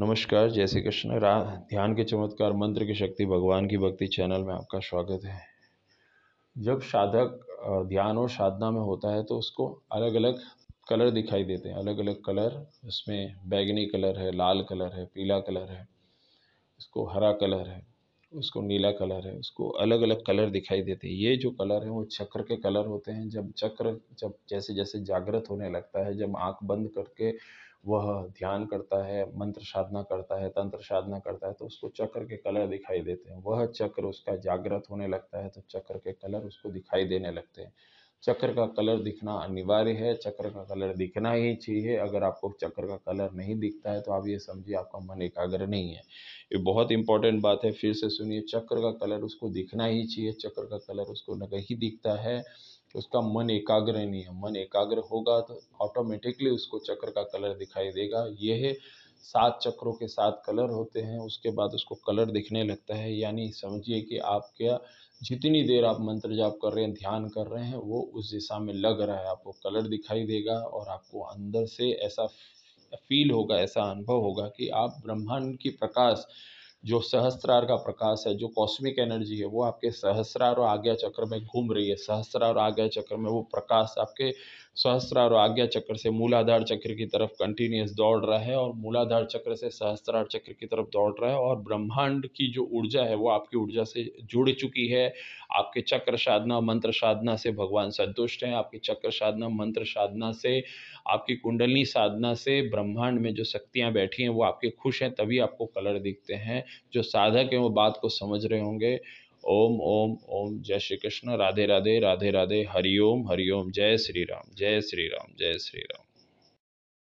नमस्कार जय श्री कृष्ण रा ध्यान के चमत्कार मंत्र की शक्ति भगवान की भक्ति चैनल में आपका स्वागत है जब साधक ध्यान और साधना में होता है तो उसको अलग अलग कलर दिखाई देते हैं अलग अलग कलर उसमें बैगनी कलर है लाल कलर है पीला कलर है इसको हरा कलर है उसको नीला कलर है उसको अलग अलग कलर दिखाई देते हैं ये जो कलर है वो चक्र के कलर होते हैं जब चक्र जब जैसे जैसे जागृत होने लगता है जब आँख बंद करके वह ध्यान करता है मंत्र साधना करता है तंत्र साधना करता है तो उसको चक्र के कलर दिखाई देते हैं वह चक्र उसका जागृत होने लगता है तो चक्र के कलर उसको दिखाई देने लगते हैं चक्र का कलर दिखना अनिवार्य है चक्र का कलर दिखना ही चाहिए अगर आपको चक्र का कलर नहीं दिखता है तो आप ये समझिए आपका मन एकाग्र नहीं है ये बहुत इंपॉर्टेंट बात है फिर से सुनिए चक्र का कलर उसको दिखना ही चाहिए चक्र का कलर उसको नहीं दिखता है उसका मन एकाग्र नहीं है मन एकाग्र होगा तो ऑटोमेटिकली उसको चक्र का कलर दिखाई देगा यह सात चक्रों के सात कलर होते हैं उसके बाद उसको कलर दिखने लगता है यानी समझिए कि आपका जितनी देर आप मंत्र जाप कर रहे हैं ध्यान कर रहे हैं वो उस दिशा में लग रहा है आपको कलर दिखाई देगा और आपको अंदर से ऐसा फील होगा ऐसा अनुभव होगा कि आप ब्रह्मांड की प्रकाश जो सहस्त्रार का प्रकाश है जो कॉस्मिक एनर्जी है वो आपके सहस्त्रार और आज्ञा चक्र में घूम रही है सहस्त्रार और आज्ञा चक्र में वो प्रकाश आपके सहस्त्रार और आज्ञा चक्र से मूलाधार चक्र की तरफ कंटिन्यूस दौड़ रहा है और मूलाधार चक्र से सहस्त्रार चक्र की तरफ दौड़ रहा है और ब्रह्मांड की जो ऊर्जा है वो आपकी ऊर्जा से जुड़ चुकी है आपके चक्र साधना मंत्र साधना से भगवान संतुष्ट हैं आपकी चक्र साधना मंत्र साधना से आपकी कुंडली साधना से ब्रह्मांड में जो शक्तियाँ बैठी हैं वो आपके खुश हैं तभी आपको कलर दिखते हैं जो साधक हैं वो बात को समझ रहे होंगे ओम ओम ओम जय श्री कृष्ण राधे राधे राधे राधे हरिओम हरिओम जय श्री राम जय श्री राम जय श्री राम